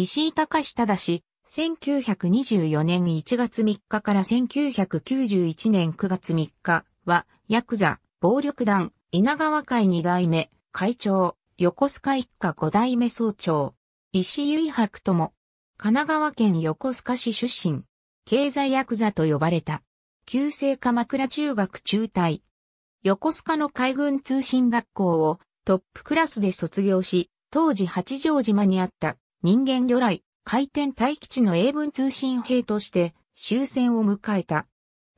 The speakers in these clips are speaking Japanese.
石井隆忠1924年1月3日から1991年9月3日は、ヤクザ、暴力団、稲川会2代目、会長、横須賀一家5代目総長、石井白とも、神奈川県横須賀市出身、経済ヤクザと呼ばれた、旧制鎌倉中学中退、横須賀の海軍通信学校をトップクラスで卒業し、当時八丈島にあった人間魚雷、回転大基地の英文通信兵として終戦を迎えた。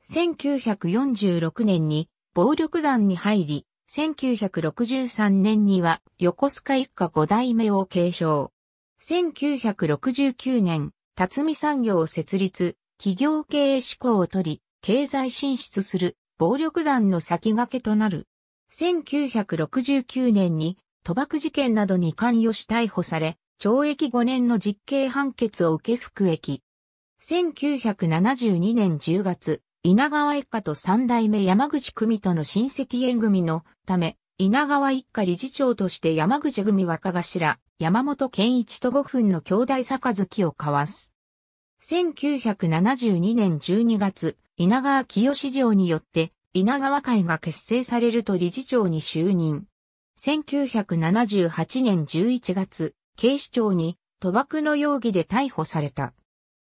1946年に暴力団に入り、1963年には横須賀一家五代目を継承。1969年、辰巳産業を設立、企業経営志向を取り、経済進出する暴力団の先駆けとなる。1969年に賭博事件などに関与し逮捕され、懲役5年の実刑判決を受け服役。1972年10月、稲川一家と三代目山口組との親戚縁組のため、稲川一家理事長として山口組若頭、山本健一と五分の兄弟月を交わす。1972年12月、稲川清市城によって、稲川会が結成されると理事長に就任。1978年11月、警視庁に賭博の容疑で逮捕された。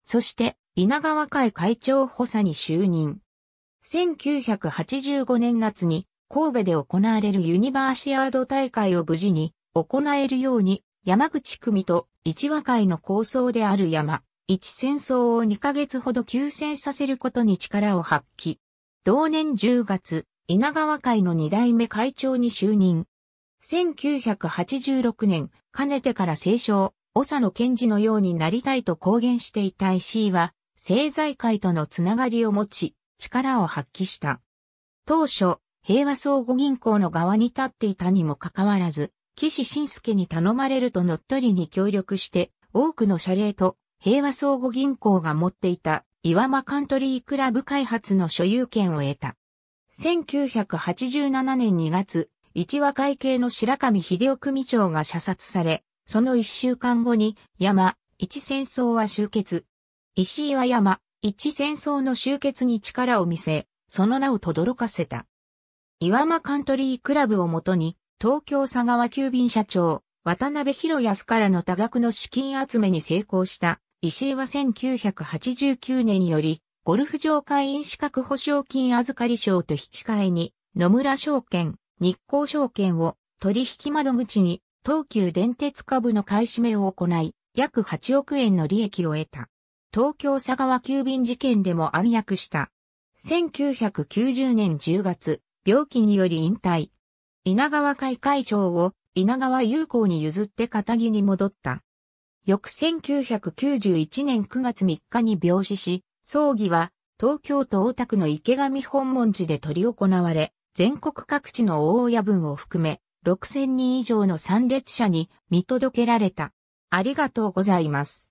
そして、稲川会会長補佐に就任。1985年夏に神戸で行われるユニバーシアード大会を無事に行えるように山口組と一和会の構想である山、一戦争を2ヶ月ほど休戦させることに力を発揮。同年10月、稲川会の2代目会長に就任。1986年、かねてから清少、長野賢治のようになりたいと公言していた石井は、政財界とのつながりを持ち、力を発揮した。当初、平和相互銀行の側に立っていたにもかかわらず、岸信介に頼まれると乗っ取りに協力して、多くの謝礼と平和相互銀行が持っていた岩間カントリークラブ開発の所有権を得た。1987年2月、一和会系の白上秀夫組長が射殺され、その一週間後に山、一戦争は終結。石井は山、一戦争の終結に力を見せ、その名を轟かせた。岩間カントリークラブをもとに、東京佐川急便社長、渡辺博康からの多額の資金集めに成功した石井は1989年により、ゴルフ場会員資格保証金預かり賞と引き換えに、野村証券、日光証券を取引窓口に東急電鉄株の買い占めを行い、約8億円の利益を得た。東京佐川急便事件でも暗躍した。1990年10月、病気により引退。稲川会会長を稲川友好に譲って片木に戻った。翌1991年9月3日に病死し、葬儀は東京都大田区の池上本門寺で執り行われ、全国各地の大親分を含め、6000人以上の参列者に見届けられた。ありがとうございます。